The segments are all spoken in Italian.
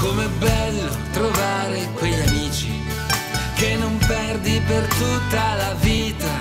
Com'è bello trovare quegli amici che non perdi per tutta la vita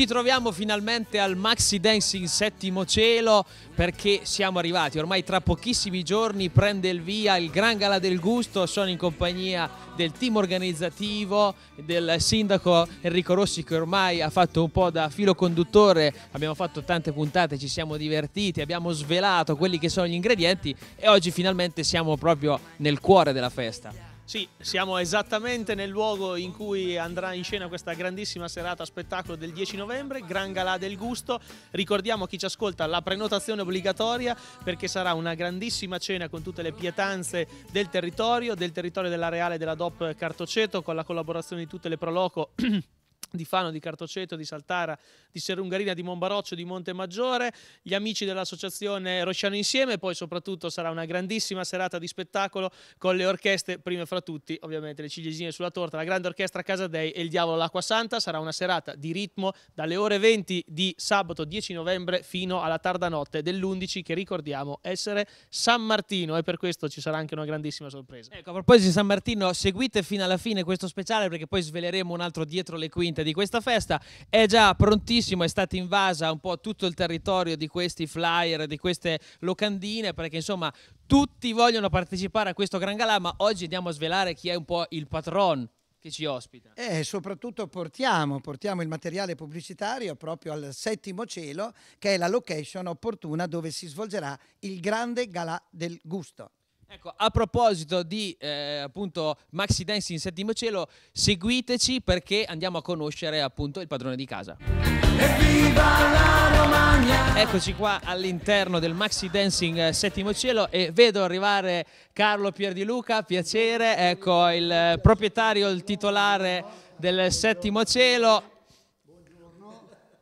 ci troviamo finalmente al Maxi Dancing Settimo Cielo perché siamo arrivati, ormai tra pochissimi giorni prende il via il Gran Gala del Gusto, sono in compagnia del team organizzativo, del sindaco Enrico Rossi che ormai ha fatto un po' da filo conduttore, abbiamo fatto tante puntate, ci siamo divertiti, abbiamo svelato quelli che sono gli ingredienti e oggi finalmente siamo proprio nel cuore della festa. Sì, siamo esattamente nel luogo in cui andrà in scena questa grandissima serata spettacolo del 10 novembre, Gran Galà del Gusto. Ricordiamo a chi ci ascolta la prenotazione obbligatoria perché sarà una grandissima cena con tutte le pietanze del territorio, del territorio della Reale della DOP Cartoceto con la collaborazione di tutte le Proloco di Fano, di Cartoceto, di Saltara, di Serungarina, di Monbaroccio, di Monte Maggiore, gli amici dell'associazione Rosciano Insieme, poi soprattutto sarà una grandissima serata di spettacolo con le orchestre, prime fra tutti ovviamente le ciliegine sulla torta, la grande orchestra Casadei e il diavolo l'Acqua Santa, sarà una serata di ritmo dalle ore 20 di sabato 10 novembre fino alla tarda notte dell'11 che ricordiamo essere San Martino e per questo ci sarà anche una grandissima sorpresa. Ecco, a proposito di San Martino, seguite fino alla fine questo speciale perché poi sveleremo un altro dietro le quinte presidente di questa festa, è già prontissimo, è stata invasa un po' tutto il territorio di questi flyer, di queste locandine, perché insomma tutti vogliono partecipare a questo gran galà, ma oggi andiamo a svelare chi è un po' il patron che ci ospita. E eh, soprattutto portiamo, portiamo, il materiale pubblicitario proprio al settimo cielo, che è la location opportuna dove si svolgerà il grande galà del gusto. Ecco, a proposito di eh, appunto Maxi Dance in settimo cielo, seguiteci perché andiamo a conoscere appunto il padrone di casa. Evviva la Romagna! Eccoci qua all'interno del Maxi Dancing eh, Settimo Cielo e vedo arrivare Carlo Pier di Luca, piacere, ecco il eh, proprietario, il titolare del Settimo Cielo.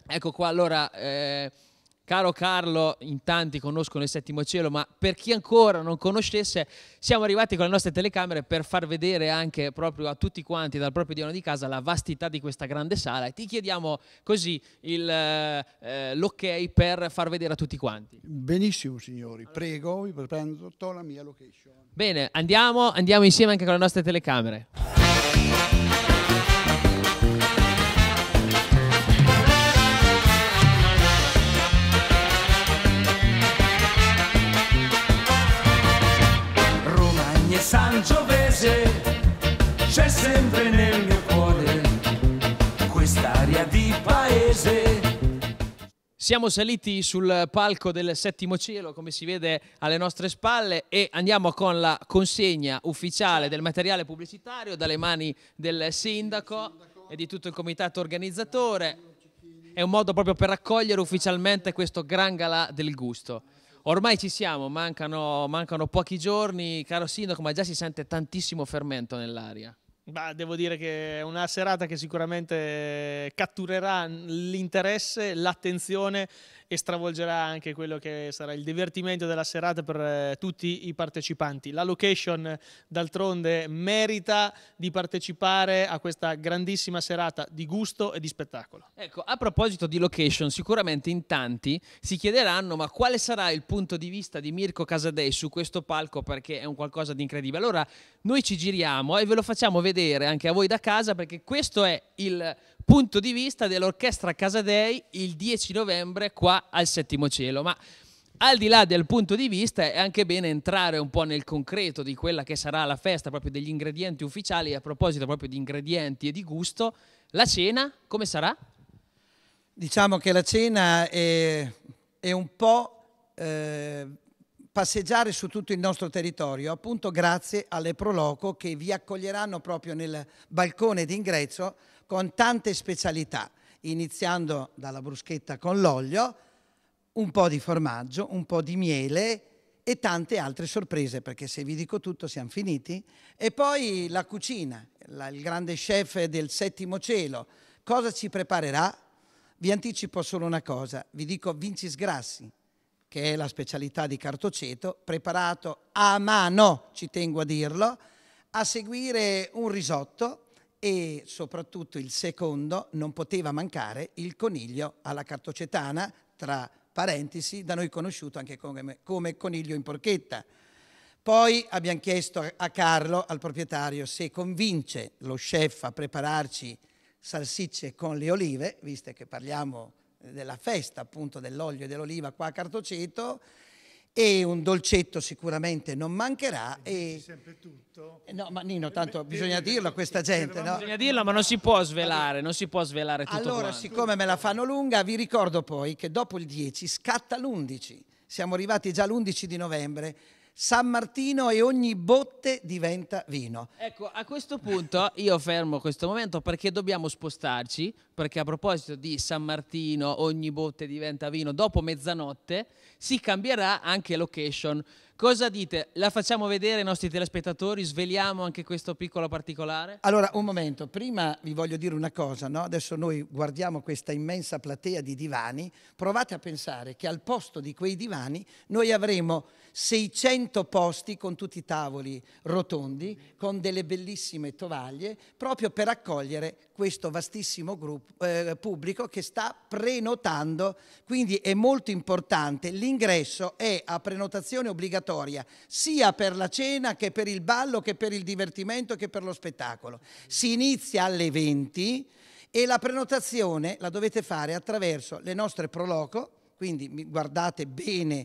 Ecco qua allora... Eh, Caro Carlo, in tanti conoscono il settimo cielo, ma per chi ancora non conoscesse, siamo arrivati con le nostre telecamere per far vedere anche proprio a tutti quanti dal proprio divano di casa la vastità di questa grande sala e ti chiediamo così il, eh, eh l'ok per far vedere a tutti quanti. Benissimo signori, prego, vi prendo la mia location. Bene, andiamo, andiamo insieme anche con le nostre telecamere. San Giovese c'è sempre nel mio cuore quest'aria di paese. Siamo saliti sul palco del settimo cielo, come si vede alle nostre spalle, e andiamo con la consegna ufficiale del materiale pubblicitario dalle mani del sindaco e di tutto il comitato organizzatore. È un modo proprio per raccogliere ufficialmente questo gran galà del gusto. Ormai ci siamo, mancano, mancano pochi giorni, caro Sindaco, ma già si sente tantissimo fermento nell'aria. Bah, devo dire che è una serata che sicuramente catturerà l'interesse, l'attenzione e stravolgerà anche quello che sarà il divertimento della serata per eh, tutti i partecipanti. La location d'altronde merita di partecipare a questa grandissima serata di gusto e di spettacolo. Ecco, a proposito di location, sicuramente in tanti si chiederanno ma quale sarà il punto di vista di Mirko Casadei su questo palco perché è un qualcosa di incredibile. Allora, noi ci giriamo e ve lo facciamo vedere anche a voi da casa perché questo è il punto di vista dell'orchestra Casadei il 10 novembre qua al Settimo Cielo. Ma al di là del punto di vista è anche bene entrare un po' nel concreto di quella che sarà la festa proprio degli ingredienti ufficiali. A proposito proprio di ingredienti e di gusto, la cena come sarà? Diciamo che la cena è, è un po' eh, passeggiare su tutto il nostro territorio, appunto grazie alle Proloco che vi accoglieranno proprio nel balcone d'ingresso con tante specialità, iniziando dalla bruschetta con l'olio, un po' di formaggio, un po' di miele e tante altre sorprese, perché se vi dico tutto siamo finiti. E poi la cucina, la, il grande chef del settimo cielo, cosa ci preparerà? Vi anticipo solo una cosa, vi dico Vinci Sgrassi, che è la specialità di Cartoceto, preparato a mano, ci tengo a dirlo, a seguire un risotto e soprattutto il secondo non poteva mancare il coniglio alla cartocetana, tra parentesi, da noi conosciuto anche come, come coniglio in porchetta. Poi abbiamo chiesto a Carlo, al proprietario, se convince lo chef a prepararci salsicce con le olive, visto che parliamo della festa appunto dell'olio e dell'oliva qua a Cartoceto, e un dolcetto sicuramente non mancherà. E... sempre tutto. Eh, no, ma Nino, tanto bisogna dirlo a questa gente. No? Bisogna dirlo, ma non si può svelare, non si può svelare tutto Allora, quanto. siccome me la fanno lunga, vi ricordo poi che dopo il 10 scatta l'11. Siamo arrivati già all'11 di novembre. San Martino e ogni botte diventa vino. Ecco, a questo punto io fermo questo momento perché dobbiamo spostarci, perché a proposito di San Martino, ogni botte diventa vino, dopo mezzanotte si cambierà anche location. Cosa dite? La facciamo vedere ai nostri telespettatori? Sveliamo anche questo piccolo particolare? Allora, un momento, prima vi voglio dire una cosa, no? adesso noi guardiamo questa immensa platea di divani, provate a pensare che al posto di quei divani noi avremo 600 posti con tutti i tavoli rotondi, con delle bellissime tovaglie, proprio per accogliere questo vastissimo gruppo, eh, pubblico che sta prenotando, quindi è molto importante, l'ingresso è a prenotazione obbligatoria sia per la cena che per il ballo che per il divertimento che per lo spettacolo. Si inizia alle 20 e la prenotazione la dovete fare attraverso le nostre proloco, quindi guardate bene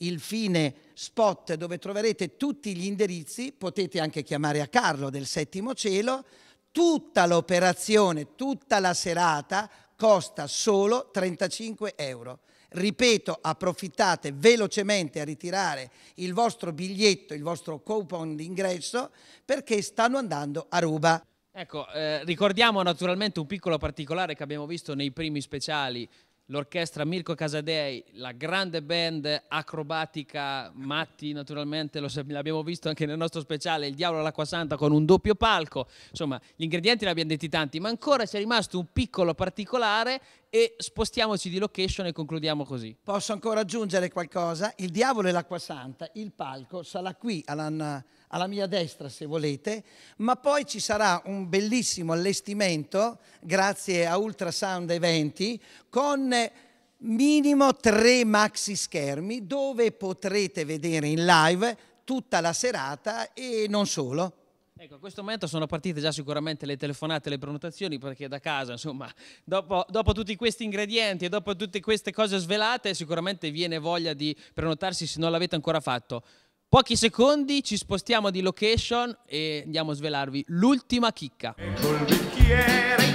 il fine spot dove troverete tutti gli indirizzi, potete anche chiamare a Carlo del settimo cielo, tutta l'operazione, tutta la serata costa solo 35 euro. Ripeto, approfittate velocemente a ritirare il vostro biglietto, il vostro coupon d'ingresso perché stanno andando a ruba. Ecco, eh, ricordiamo naturalmente un piccolo particolare che abbiamo visto nei primi speciali l'orchestra Mirko Casadei, la grande band acrobatica Matti naturalmente lo, l'abbiamo visto anche nel nostro speciale Il Diavolo all'Acqua Santa con un doppio palco insomma gli ingredienti ne abbiamo detti tanti ma ancora c'è rimasto un piccolo particolare e spostiamoci di location e concludiamo così posso ancora aggiungere qualcosa Il Diavolo e l'Acqua Santa il palco sarà qui alla alla mia destra se volete, ma poi ci sarà un bellissimo allestimento, grazie a Ultrasound Eventi, con minimo tre maxi schermi dove potrete vedere in live tutta la serata e non solo. Ecco, a questo momento sono partite già sicuramente le telefonate, e le prenotazioni, perché da casa, insomma, dopo, dopo, tutti questi ingredienti e dopo tutte queste cose svelate, sicuramente viene voglia di prenotarsi se non l'avete ancora fatto. Pochi secondi, ci spostiamo di location e andiamo a svelarvi l'ultima chicca. E col bicchiere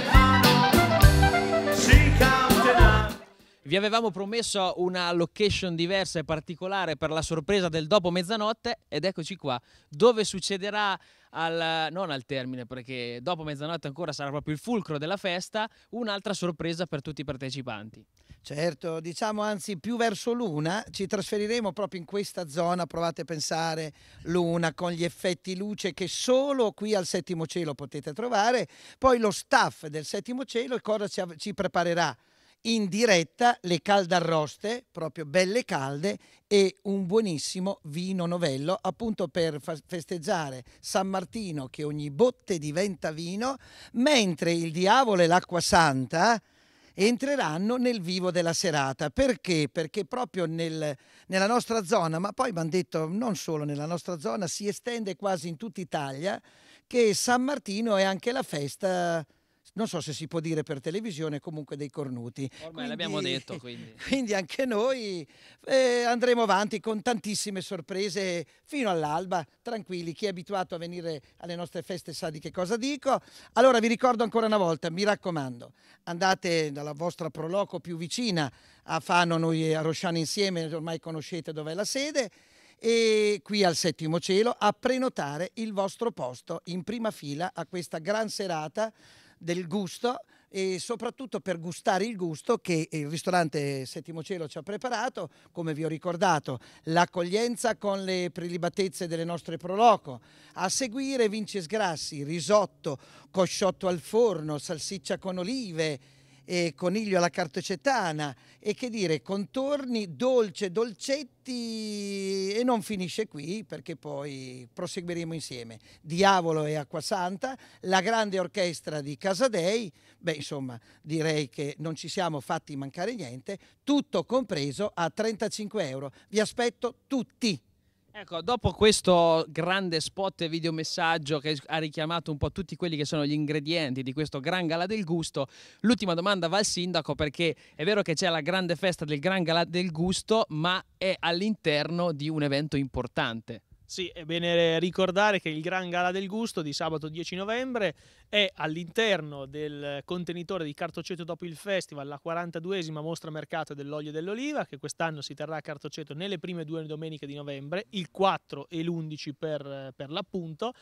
Vi avevamo promesso una location diversa e particolare per la sorpresa del dopo mezzanotte ed eccoci qua, dove succederà al, non al termine perché dopo mezzanotte ancora sarà proprio il fulcro della festa, un'altra sorpresa per tutti i partecipanti. Certo, diciamo anzi più verso l'una ci trasferiremo proprio in questa zona, provate a pensare l'una con gli effetti luce che solo qui al Settimo Cielo potete trovare, poi lo staff del Settimo Cielo cosa ci, ci preparerà in diretta le caldarroste, proprio belle calde, e un buonissimo vino novello, appunto per festeggiare San Martino che ogni botte diventa vino, mentre il diavolo e l'acqua santa entreranno nel vivo della serata. Perché? Perché proprio nel, nella nostra zona, ma poi mi hanno detto non solo nella nostra zona, si estende quasi in tutta Italia, che San Martino è anche la festa non so se si può dire per televisione, comunque dei cornuti. Ormai quindi, l'abbiamo detto, quindi. quindi anche noi eh, andremo avanti con tantissime sorprese fino all'alba, tranquilli, chi è abituato a venire alle nostre feste sa di che cosa dico. Allora vi ricordo ancora una volta, mi raccomando, andate dalla vostra proloco più vicina a Fano, noi a Rosciano insieme, ormai conoscete dov'è la sede e qui al settimo cielo a prenotare il vostro posto in prima fila a questa gran serata del gusto e soprattutto per gustare il gusto che il ristorante Settimo Cielo ci ha preparato, come vi ho ricordato, l'accoglienza con le prelibatezze delle nostre proloco, a seguire vinci sgrassi, risotto, cosciotto al forno, salsiccia con olive, eh, coniglio alla cartocetana e che dire, contorni dolce, dolcetti e non finisce qui perché poi proseguiremo insieme. Diavolo e Acqua Santa, la grande orchestra di Casadei, beh insomma direi che non ci siamo fatti mancare niente, tutto compreso a 35 euro. Vi aspetto tutti! Ecco, dopo questo grande spot e videomessaggio che ha richiamato un po' tutti quelli che sono gli ingredienti di questo Gran Gala del Gusto, l'ultima domanda va al sindaco perché è vero che c'è la grande festa del Gran Gala del Gusto, ma è all'interno di un evento importante. Sì, è bene ricordare che il Gran Gala del Gusto di sabato 10 novembre è all'interno del contenitore di Cartoceto dopo il festival, la 42esima mostra mercato dell'olio e dell'oliva, che quest'anno si terrà a Cartoceto nelle prime due domeniche di novembre, il 4 e l'11 per, per l'appunto.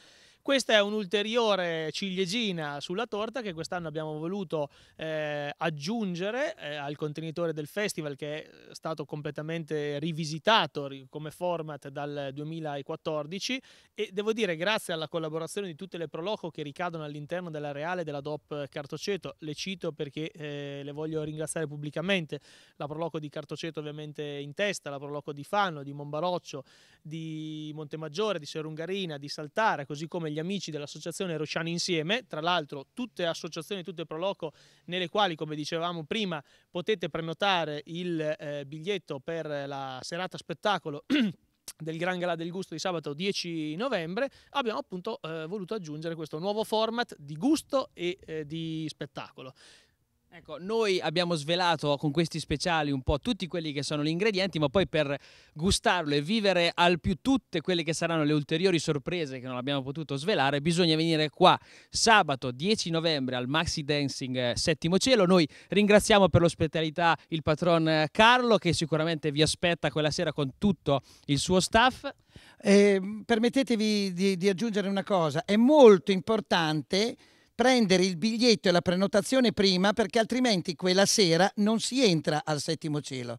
Questa è un'ulteriore ciliegina sulla torta che quest'anno abbiamo voluto eh, aggiungere eh, al contenitore del festival che è eh, stato completamente rivisitato come format dal 2014 e devo dire grazie alla collaborazione di tutte le proloco che ricadono all'interno della Reale della DOP Cartoceto, le cito perché eh, le voglio ringraziare pubblicamente, la proloco di Cartoceto ovviamente in testa, la proloco di Fanno, di Monbaroccio, di Montemaggiore, di Serungarina, di Saltare, così come gli amici dell'associazione Rociani Insieme, tra l'altro tutte associazioni, tutte Proloco, nelle quali, come dicevamo prima, potete prenotare il eh, biglietto per la serata spettacolo. del Gran Gala del Gusto di sabato 10 novembre abbiamo appunto eh, voluto aggiungere questo nuovo format di gusto e eh, di spettacolo. Ecco, noi abbiamo svelato con questi speciali un po' tutti quelli che sono gli ingredienti, ma poi per gustarlo e vivere al più tutte quelle che saranno le ulteriori sorprese che non abbiamo potuto svelare, bisogna venire qua sabato 10 novembre al Maxi Dancing eh, Settimo Cielo. Noi ringraziamo per l'ospitalità il patron eh, Carlo che sicuramente vi aspetta quella sera con tutto il suo staff. Eh, permettetevi di, di aggiungere una cosa, è molto importante prendere il biglietto e la prenotazione prima perché altrimenti quella sera non si entra al settimo cielo.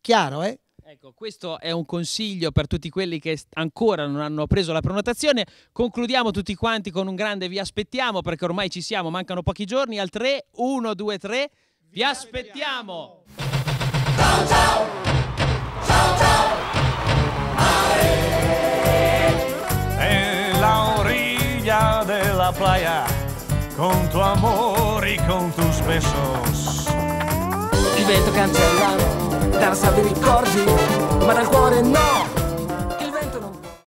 Chiaro, eh? Ecco, questo è un consiglio per tutti quelli che ancora non hanno preso la prenotazione. Concludiamo tutti quanti con un grande vi aspettiamo perché ormai ci siamo, mancano pochi giorni al 3 1 2 3 vi aspettiamo. Ciao ciao. Ciao ciao. È la origlia della playa con tuo amore e con tus spesso. Il vento cancella, da savi ricordi, ma dal cuore no.